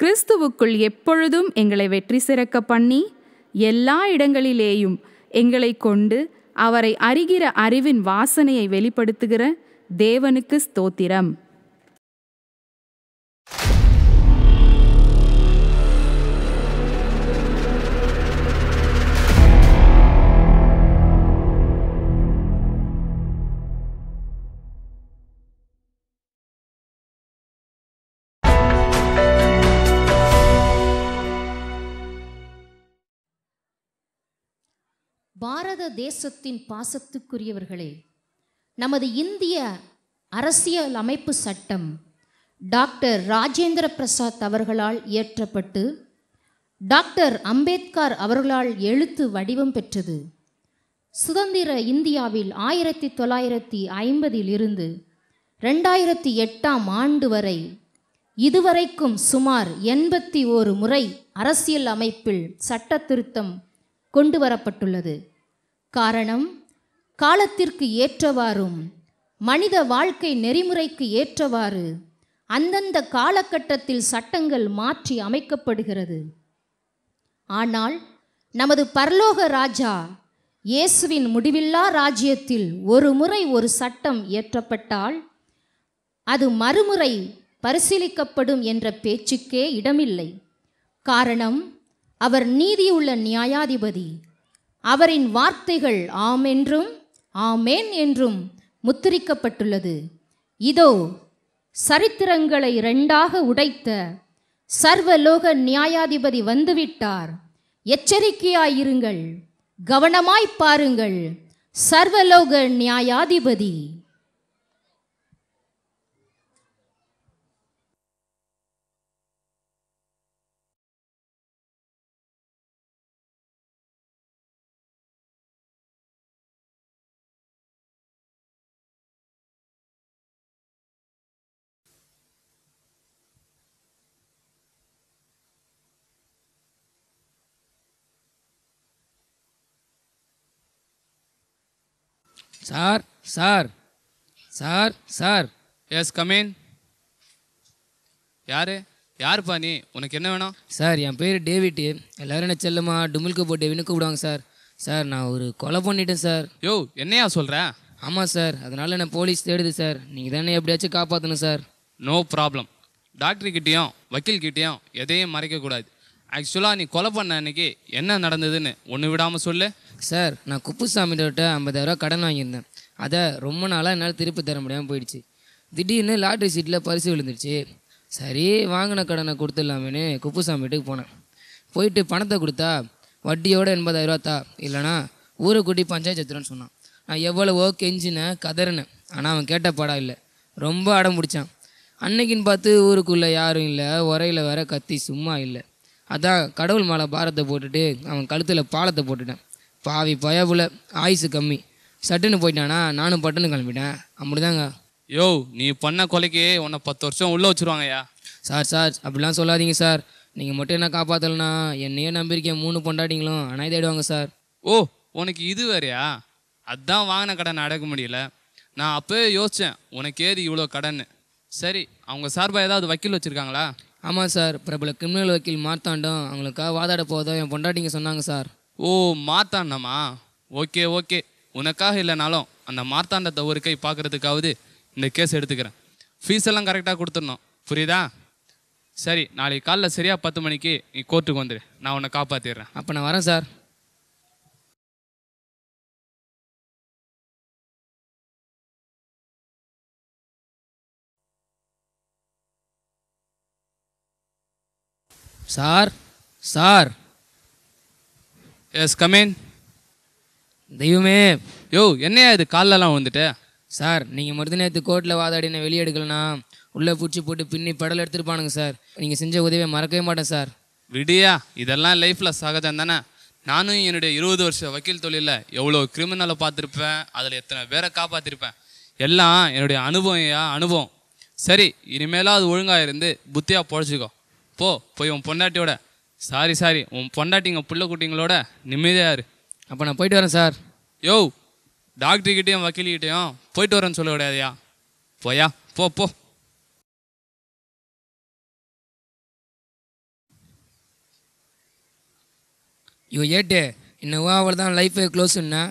கிறிஸ்துவுக்குள் எப்பொழுதும் எங்களை வெற்றி சிறக்க பண்ணி எல்லா இடங்களிலேயும் எங்களை கொண்டு அவரை அறிகிற அறிவின் வாசனையை வெளிப்படுத்துகிற தேவனுக்கு ஸ்தோத்திரம் பாரத தேசத்தின் பாசத்துக்குரியவர்களே நமது இந்திய அரசியல் அமைப்பு சட்டம் டாக்டர் ராஜேந்திர பிரசாத் அவர்களால் இயற்றப்பட்டு டாக்டர் அம்பேத்கர் அவர்களால் எழுத்து வடிவம் பெற்றது சுதந்திர இந்தியாவில் ஆயிரத்தி தொள்ளாயிரத்தி ஐம்பதில் இருந்து ரெண்டாயிரத்தி எட்டாம் ஆண்டு வரை இதுவரைக்கும் சுமார் எண்பத்தி ஓரு முறை அரசியல் அமைப்பில் சட்ட திருத்தம் கொண்டு வரப்பட்டுள்ளது காரணம் காலத்திற்கு ஏற்றவாறும் மனித வாழ்க்கை நெறிமுறைக்கு ஏற்றவாறு அந்தந்த காலகட்டத்தில் சட்டங்கள் மாற்றி அமைக்கப்படுகிறது ஆனால் நமது பரலோக ராஜா இயேசுவின் முடிவில்லா ராஜ்யத்தில் ஒரு முறை ஒரு சட்டம் இயற்றப்பட்டால் அது மறுமுறை பரிசீலிக்கப்படும் என்ற பேச்சுக்கே இடமில்லை காரணம் அவர் நீதியுள்ள நியாயாதிபதி அவரின் வார்த்தைகள் ஆம் என்றும் ஆமேன் என்றும் முத்திரிக்கப்பட்டுள்ளது இதோ சரித்திரங்களை இரண்டாக உடைத்த சர்வலோக நியாயாதிபதி வந்துவிட்டார் எச்சரிக்கையாயிருங்கள் கவனமாய்ப் பாருங்கள் சர்வலோக நியாயாதிபதி sir sir sir sir yes come on யார் யாருப்பா நீ உனக்கு என்ன வேணும் சார் என் பேர் டேவிட்டு எல்லோரும் என்ன செல்லுமா டுமில்க்கு போட்டு டேவின்னு விடுவாங்க சார் சார் நான் ஒரு கொலை பண்ணிட்டேன் சார் யோ என்னையா சொல்கிற ஆமாம் சார் அதனால் என்ன போலீஸ் தேடுது சார் நீங்கள் தானே எப்படியாச்சும் காப்பாற்றணும் சார் நோ ப்ராப்ளம் டாக்டர்கிட்டேயும் வக்கீல்கிட்டேயும் எதையும் மறைக்கக்கூடாது ஆக்சுவலாக நீ கொலை பண்ண அன்னைக்கு என்ன நடந்ததுன்னு ஒன்று விடாமல் சொல்லு சார் நான் குப்புசாமிகிட்ட ஐம்பதாயிரரூவா கடன் வாங்கியிருந்தேன் அதை ரொம்ப நாளாக என்னால் திருப்பி தர முடியாமல் போயிடுச்சு திடீர்னு லாட்ரி சீட்டில் பரிசு விழுந்துருச்சு சரி வாங்கின கடனை கொடுத்துடலாமேன்னு குப்புசாமி வீட்டுக்கு போனேன் போயிட்டு பணத்தை கொடுத்தா வட்டியோட எண்பதாயிரரூவா தா இல்லைனா ஊரை கூட்டி பஞ்சாயத்து எத்துறேன்னு சொன்னான் நான் எவ்வளவோ கெஞ்சினேன் கதறினேன் ஆனால் அவன் கேட்ட படம் இல்லை ரொம்ப அடம் பிடிச்சான் அன்னைக்குன்னு பார்த்து ஊருக்குள்ளே யாரும் இல்லை உரையில் வேற கத்தி சும்மா இல்லை அதான் கடவுள் மேலே பாரத்தை போட்டுட்டு அவன் கழுத்தில் பாலத்தை போட்டுட்டான் பாவி பயவுல ஆயுசு கம்மி சட்டுன்னு போயிட்டானா நானும் பட்டுன்னு கிளம்பிட்டேன் அப்படிதாங்க யோ நீ பண்ண கொலைக்கு உன்னை பத்து வருஷம் உள்ளே வச்சுருவாங்கய்யா சார் சார் அப்படிலாம் சொல்லாதீங்க சார் நீங்கள் மட்டும் என்ன காப்பாற்றலனா என்னையே நம்பியிருக்கேன் மூணு பொண்டாட்டிங்களும் ஆனால் தேடுவாங்க சார் ஓ உனக்கு இது வேறையா அதுதான் வாங்கின கடன் அடக்க முடியல நான் அப்போயே யோசித்தேன் உனக்கு ஏது இவ்வளோ கடன் சரி அவங்க சார்பாக ஏதாவது வக்கீல் வச்சுருக்காங்களா ஆமாம் சார் பிரபல கிரிமினல் வக்கீல் மாற்றாண்டும் அவங்களுக்காக வாதாட போதும் என் பொண்டாட்டிங்க சொன்னாங்க சார் ஓ மாத்தாண்டமா ஓகே ஓகே உனக்காக இல்லைனாலும் அந்த மார்த்தாண்டத்தை ஒரு கை பார்க்குறதுக்காவது இந்த கேஸ் எடுத்துக்கிறேன் ஃபீஸ் எல்லாம் கரெக்டாக கொடுத்துடணும் புரியுதா சரி நாளைக்கு காலைல சரியாக பத்து மணிக்கு நீ கோர்ட்டுக்கு வந்துடு நான் உன்னை காப்பாற்றிடுறேன் அப்போ நான் வரேன் sir sir sir yes come on தெய்வமே யோ என்னையா இது காலெலாம் வந்துட்டு சார் நீங்கள் மருந்து நேற்று கோர்ட்டில் வாதாடின வெளியே எடுக்கலனா உள்ளே பூச்சி போட்டு பின்னி படல் எடுத்துருப்பானுங்க சார் நீங்கள் செஞ்ச உதவியை மறக்கவே மாட்டேன் சார் விடியா இதெல்லாம் லைஃப்பில் சகஜம் தானே நானும் என்னுடைய இருபது வருஷம் வக்கீல் தொழிலில் எவ்வளோ கிரிமினலை பார்த்துருப்பேன் அதில் எத்தனை பேரை காப்பாற்றிருப்பேன் எல்லாம் என்னுடைய அனுபவம் அனுபவம் சரி இனிமேலாக அது ஒழுங்காக இருந்து புத்தியாக பொழைச்சிக்கோ போ போய் உன் பொண்டாட்டியோட சாரி சாரி உன் பொண்டாட்டிங்க பிள்ளை குட்டிங்களோட நிம்மதியாக இரு அப்போ நான் போயிட்டு வரேன் சார் யோ டாக்டர்கிட்டையும் வக்கீல்கிட்டையும் போயிட்டு வரேன்னு சொல்ல கிடையாதுயா போயா போ போ இவ ஏட்டு இன்னும் அவள் தான் லைஃபே க்ளோஸ்ன்னா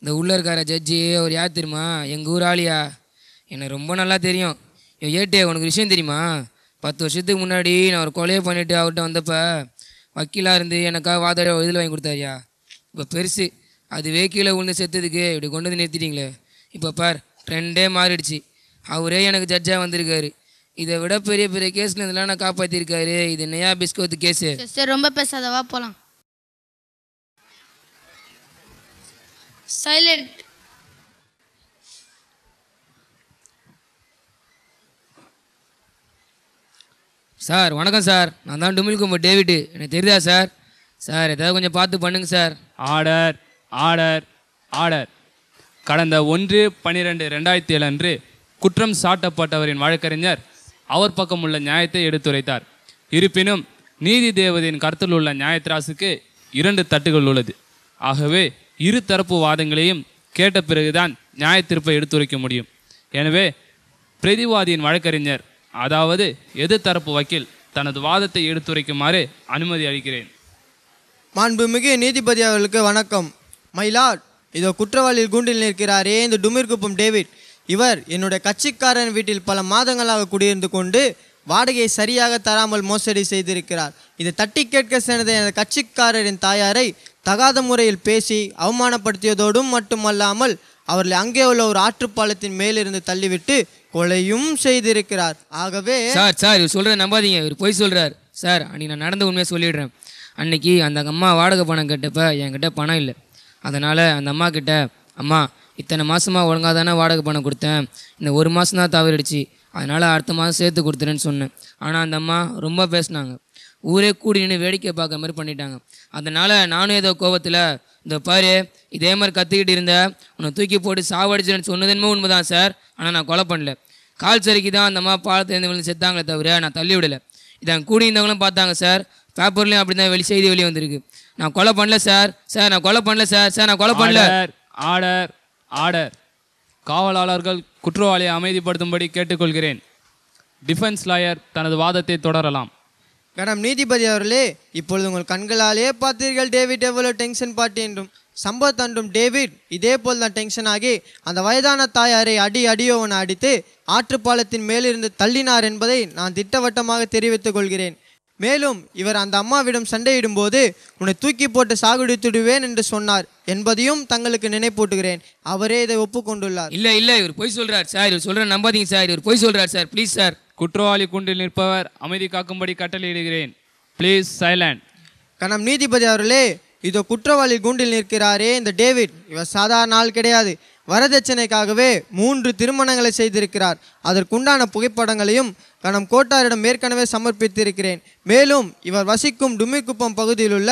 இந்த உள்ள இருக்கார ஜட்ஜி அவர் யார் தெரியுமா எங்கள் ஊர் ஆளியா எனக்கு ரொம்ப நல்லா தெரியும் ஐயோ ஏட்டு உனக்கு விஷயம் தெரியுமா பத்து வருஷத்துக்கு முன்னாடி நான் ஒரு கொலையை பண்ணிவிட்டு அவர்கிட்ட வந்தப்போ வக்கீலாக இருந்து எனக்காக வாதாட இதில் வாங்கி கொடுத்தாரியா இப்போ பெருசு அது கீழே ஒன்று செத்ததுக்கு இப்படி கொண்டு வந்து நிறுத்திட்டீங்களே இப்போ பார் ட்ரெண்டே மாறிடுச்சு அவரே எனக்கு ஜட்ஜாக வந்திருக்காரு இதை விட பெரிய பெரிய கேஸ் இதெல்லாம் நான் காப்பாற்றிருக்காரு இது நயா பிஸ்கோத்து கேஸ் ரொம்ப பேசாதவா போகலாம் சைலண்ட் சார் வணக்கம் சார் நான் தான் டுமில்கும்பு டேவிட் எனக்கு தெரியுதா சார் சார் ஏதாவது கொஞ்சம் பார்த்து பண்ணுங்க சார் ஆர்டர் ஆர்டர் ஆர்டர் கடந்த ஒன்று பன்னிரெண்டு ரெண்டாயிரத்தி ஏழு அன்று குற்றம் சாட்டப்பட்டவரின் வழக்கறிஞர் அவர் பக்கம் உள்ள நியாயத்தை எடுத்துரைத்தார் இருப்பினும் நீதி தேவதையின் கருத்தில் உள்ள நியாயத்ராசுக்கு இரண்டு தட்டுகள் உள்ளது ஆகவே இரு தரப்பு வாதங்களையும் கேட்ட பிறகுதான் நியாயத்தீர்ப்பை எடுத்துரைக்க முடியும் எனவே பிரதிவாதியின் வழக்கறிஞர் அதாவது எதிர்த்தரப்பு வக்கீல் தனது வாதத்தை எடுத்துரைக்குமாறு அனுமதி அளிக்கிறேன் மாண்புமிகு நீதிபதி அவர்களுக்கு வணக்கம் மயிலாட் இதோ குற்றவாளியில் கூண்டில் நிற்கிறாரே இந்த டுமிர் குப்பம் டேவிட் இவர் என்னுடைய கட்சிக்காரன் வீட்டில் பல மாதங்களாக குடியிருந்து கொண்டு வாடகையை சரியாக தராமல் மோசடி செய்திருக்கிறார் இதை தட்டி கேட்க சேர்ந்த எனது கட்சிக்காரரின் தாயாரை தகாத முறையில் பேசி அவமானப்படுத்தியதோடும் மட்டுமல்லாமல் அவர்களை அங்கே உள்ள ஒரு ஆற்றுப்பாலத்தின் மேலிருந்து தள்ளிவிட்டு கொலையும் செய்திருக்கிறார் ஆகவே சார் சார் இவர் சொல்கிறத நம்பாதீங்க இவர் போய் சொல்றாரு சார் அன்றைக்கி நான் நடந்த உண்மையை சொல்லிடுறேன் அன்னைக்கு அந்த அம்மா வாடகை பணம் கேட்டப்ப என்கிட்ட பணம் இல்லை அதனால் அந்த அம்மா கிட்ட அம்மா இத்தனை மாதமாக ஒழுங்காக தானே வாடகை பணம் கொடுத்தேன் இந்த ஒரு மாதம் தான் தவறிடுச்சு அதனால் அடுத்த மாதம் சேர்த்து கொடுத்துறேன்னு சொன்னேன் ஆனால் அந்த அம்மா ரொம்ப பேசினாங்க ஊரே கூடி நின்று வேடிக்கை பார்க்குற மாதிரி பண்ணிட்டாங்க அதனால் நானும் ஏதோ கோபத்தில் இந்த பாரு இதே மாதிரி கற்றுக்கிட்டு இருந்த உன்னை தூக்கி போட்டு சாவடிச்சிடன்னு சொன்னதுமே உண்மைதான் சார் ஆனால் நான் கொலை பண்ணல கால் சறுக்கி தான் அந்த மாதிரி பாலத்திலேருந்து விழுந்து செத்தாங்களே தவிர நான் தள்ளி விடலை இதை கூடி இருந்தவங்களும் பார்த்தாங்க சார் பேப்பர்லேயும் அப்படி தான் வெளி செய்தி வெளியே வந்திருக்கு நான் கொலை பண்ணல சார் சார் நான் கொலை பண்ணல சார் சார் நான் கொலை பண்ணல ஆர்டர் ஆர்டர் காவலாளர்கள் குற்றவாளியை அமைதிப்படுத்தும்படி கேட்டுக்கொள்கிறேன் டிஃபென்ஸ் லாயர் தனது வாதத்தை தொடரலாம் மேடம் நீதிபதி அவர்களே இப்பொழுது உங்கள் கண்களாலே பார்த்தீர்கள் டேவிட் எவ்வளோ டென்ஷன் பாட்டி என்றும் சம்பத் அன்றும் டேவிட் இதே போல் தான் டென்ஷன் ஆகி அந்த வயதான தாயாரை அடி அடியோவன அடித்து ஆற்றுப்பாலத்தின் மேலிருந்து தள்ளினார் என்பதை நான் திட்டவட்டமாக தெரிவித்துக் கொள்கிறேன் மேலும் இவர் அந்த அம்மாவிடம் சண்டையிடும்போது உன்னை தூக்கி போட்டு சாகுடித்துடுவேன் என்று சொன்னார் என்பதையும் தங்களுக்கு நினைப்பூட்டுகிறேன் அவரே இதை ஒப்புக்கொண்டுள்ளார் இல்லை இல்லை இவர் பொய் சொல்றார் சார் இவர் சொல்ற நம்பாதீங்க சார் இவர் பொய் சொல்றார் சார் ப்ளீஸ் சார் குற்றவாளி குன்றில் நிற்பவர் அமைதி காக்கும்படி கட்டளையிடுகிறேன் ப்ளீஸ் சைலண்ட் கணம் நீதிபதி அவர்களே இதோ குற்றவாளி கூண்டில் நிற்கிறாரே இந்த டேவிட் இவர் சாதாரண ஆள் கிடையாது வரதட்சணைக்காகவே மூன்று திருமணங்களை செய்திருக்கிறார் அதற்குண்டான புகைப்படங்களையும் கணம் கோட்டாரிடம் ஏற்கனவே சமர்ப்பித்திருக்கிறேன் மேலும் இவர் வசிக்கும் டுமிக்குப்பம் பகுதியில் உள்ள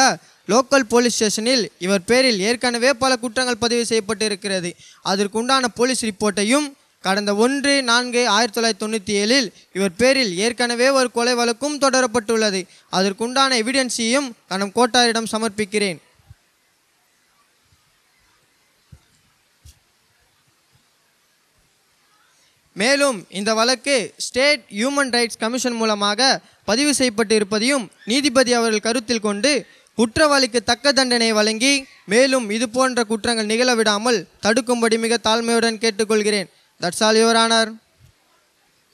லோக்கல் போலீஸ் ஸ்டேஷனில் இவர் பேரில் ஏற்கனவே பல குற்றங்கள் பதிவு செய்யப்பட்டு இருக்கிறது அதற்குண்டான போலீஸ் ரிப்போர்ட்டையும் கடந்த ஒன்று நான்கு ஆயிரத்தி தொள்ளாயிரத்தி தொண்ணூற்றி ஏழில் இவர் பேரில் ஏற்கனவே ஒரு கொலை வழக்கும் தொடரப்பட்டுள்ளது அதற்குண்டான எவிடன்ஸையும் கணம் கோட்டாரிடம் சமர்ப்பிக்கிறேன் மேலும் இந்த வழக்கு ஸ்டேட் ஹியூமன் ரைட்ஸ் கமிஷன் மூலமாக பதிவு செய்யப்பட்டு இருப்பதையும் நீதிபதி அவர்கள் கருத்தில் கொண்டு குற்றவாளிக்கு தக்க தண்டனை வழங்கி மேலும் இது போன்ற குற்றங்கள் நிகழவிடாமல் தடுக்கும்படி மிக தாழ்மையுடன் கேட்டுக்கொள்கிறேன் தட்ஸ் ஆல் யுவர் ஆனர்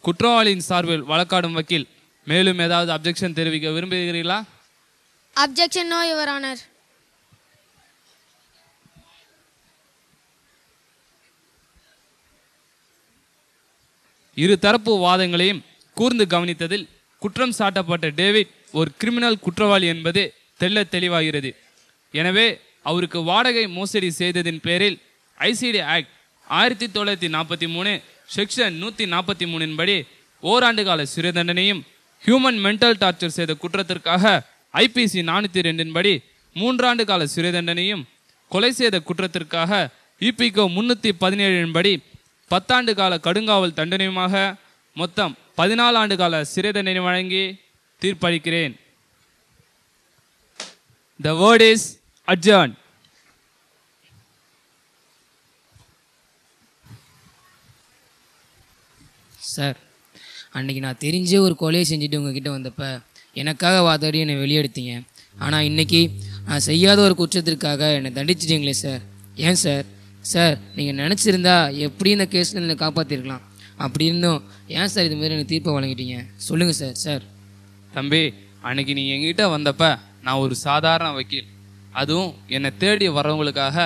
குற்றவாளியின் சார்பில் வழக்காடும் வக்கீல் மேலும் ஏதாவது அப்ஜெக்ஷன் தெரிவிக்க விரும்புகிறீர்களா அப்ஜெக்ஷன் நோ யுவர் ஆனர் இரு தரப்பு வாதங்களையும் கூர்ந்து கவனித்ததில் குற்றம் சாட்டப்பட்ட டேவிட் ஒரு கிரிமினல் குற்றவாளி என்பது தெல்ல தெளிவாகிறது எனவே அவருக்கு வாடகை மோசடி செய்ததின் பேரில் ஐசிடி ஆக்ட் ஆயிரத்தி தொள்ளாயிரத்தி நாற்பத்தி மூணு செக்ஷன் நூற்றி நாற்பத்தி மூணின் படி ஓராண்டு கால சிறை தண்டனையும் ஹியூமன் மென்டல் டார்ச்சர் செய்த குற்றத்திற்காக ஐபிசி நானூற்றி ரெண்டின்படி படி மூன்றாண்டு கால சிறை தண்டனையும் கொலை செய்த குற்றத்திற்காக இபிகோ முன்னூற்றி பதினேழின் படி பத்தாண்டு கால கடுங்காவல் தண்டனையுமாக மொத்தம் பதினாலு ஆண்டு கால சிறை தண்டனை வழங்கி தீர்ப்பளிக்கிறேன் the word is adjourn sir அன்றைக்கி நான் தெரிஞ்சே ஒரு கொலையை செஞ்சுட்டு உங்ககிட்ட வந்தப்போ எனக்காக வாதாடி என்னை வெளியெடுத்தீங்க ஆனால் இன்றைக்கி நான் செய்யாத ஒரு குற்றத்திற்காக என்னை தண்டிச்சிட்டிங்களே சார் ஏன் சார் சார் நீங்கள் நினச்சிருந்தா எப்படி இந்த கேஸில் என்னை காப்பாற்றிருக்கலாம் அப்படி இருந்தும் ஏன் சார் இது மாதிரி எனக்கு தீர்ப்பை வழங்கிட்டீங்க சொல்லுங்கள் சார் சார் தம்பி அன்றைக்கி நீ எங்கிட்ட வந்தப்ப நான் ஒரு சாதாரண வக்கீல் அதுவும் என்னை தேடி வரவங்களுக்காக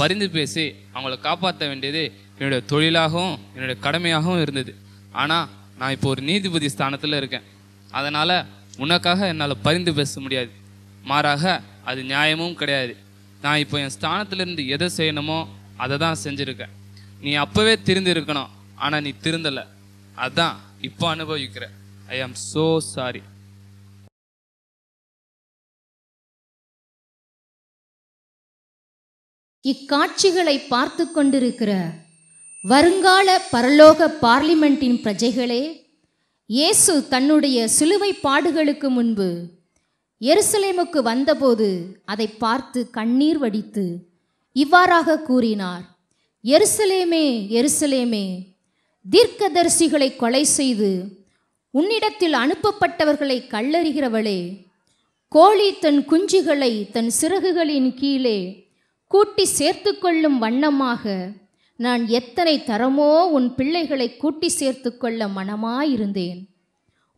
பரிந்து பேசி அவங்கள காப்பாற்ற வேண்டியது என்னுடைய தொழிலாகவும் என்னுடைய கடமையாகவும் இருந்தது ஆனால் நான் இப்போ ஒரு நீதிபதி ஸ்தானத்தில் இருக்கேன் அதனால் உனக்காக என்னால் பரிந்து பேச முடியாது மாறாக அது நியாயமும் கிடையாது நான் இப்போ என் ஸ்தானத்திலிருந்து எதை செய்யணுமோ அதை தான் செஞ்சுருக்கேன் நீ அப்போவே திருந்து இருக்கணும் ஆனால் நீ திருந்தலை அதான் இப்போ அனுபவிக்கிற ஐ ஆம் ஸோ சாரி இக்காட்சிகளை பார்த்து கொண்டிருக்கிற வருங்கால பரலோக பார்லிமெண்ட்டின் பிரஜைகளே இயேசு தன்னுடைய சிலுவை பாடுகளுக்கு முன்பு எருசலேமுக்கு வந்தபோது அதை பார்த்து கண்ணீர் வடித்து இவ்வாறாக கூறினார் எருசலேமே எருசலேமே தீர்க்கதரிசிகளை கொலை செய்து உன்னிடத்தில் அனுப்பப்பட்டவர்களை கல்லறிகிறவளே கோழி தன் குஞ்சுகளை தன் சிறகுகளின் கீழே கூட்டி சேர்த்து கொள்ளும் வண்ணமாக நான் எத்தனை தரமோ உன் பிள்ளைகளை கூட்டி சேர்த்து கொள்ள மனமாயிருந்தேன்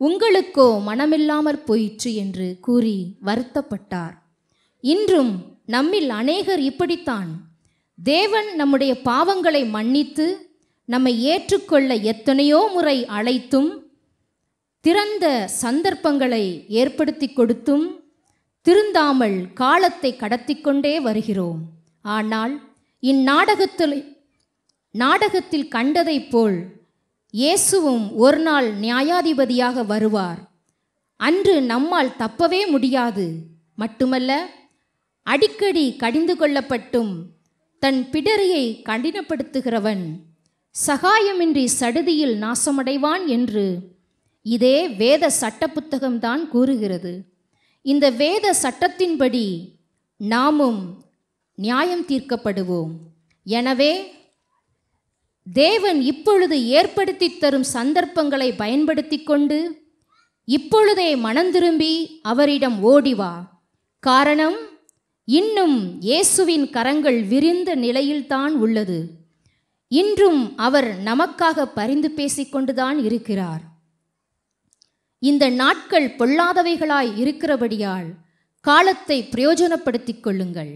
உங்களுக்கோ மனமில்லாமற் போயிற்று என்று கூறி வருத்தப்பட்டார் இன்றும் நம்மில் அநேகர் இப்படித்தான் தேவன் நம்முடைய பாவங்களை மன்னித்து நம்மை ஏற்றுக்கொள்ள எத்தனையோ முறை அழைத்தும் திறந்த சந்தர்ப்பங்களை ஏற்படுத்தி கொடுத்தும் திருந்தாமல் காலத்தை கடத்தி கொண்டே வருகிறோம் ஆனால் இந்நாடகத்தில் நாடகத்தில் கண்டதைப் போல் இயேசுவும் ஒரு நாள் நியாயாதிபதியாக வருவார் அன்று நம்மால் தப்பவே முடியாது மட்டுமல்ல அடிக்கடி கடிந்து கொள்ளப்பட்டும் தன் பிடரியை கடினப்படுத்துகிறவன் சகாயமின்றி சடுதியில் நாசமடைவான் என்று இதே வேத சட்ட புத்தகம்தான் கூறுகிறது இந்த வேத சட்டத்தின்படி நாமும் நியாயம் தீர்க்கப்படுவோம் எனவே தேவன் இப்பொழுது ஏற்படுத்தி தரும் சந்தர்ப்பங்களை பயன்படுத்தி கொண்டு இப்பொழுதே மனந்திரும்பி அவரிடம் ஓடிவா காரணம் இன்னும் இயேசுவின் கரங்கள் விரிந்த நிலையில்தான் உள்ளது இன்றும் அவர் நமக்காக பரிந்து பேசிக்கொண்டுதான் இருக்கிறார் இந்த நாட்கள் பொல்லாதவைகளாய் இருக்கிறபடியால் காலத்தை பிரயோஜனப்படுத்திக் கொள்ளுங்கள்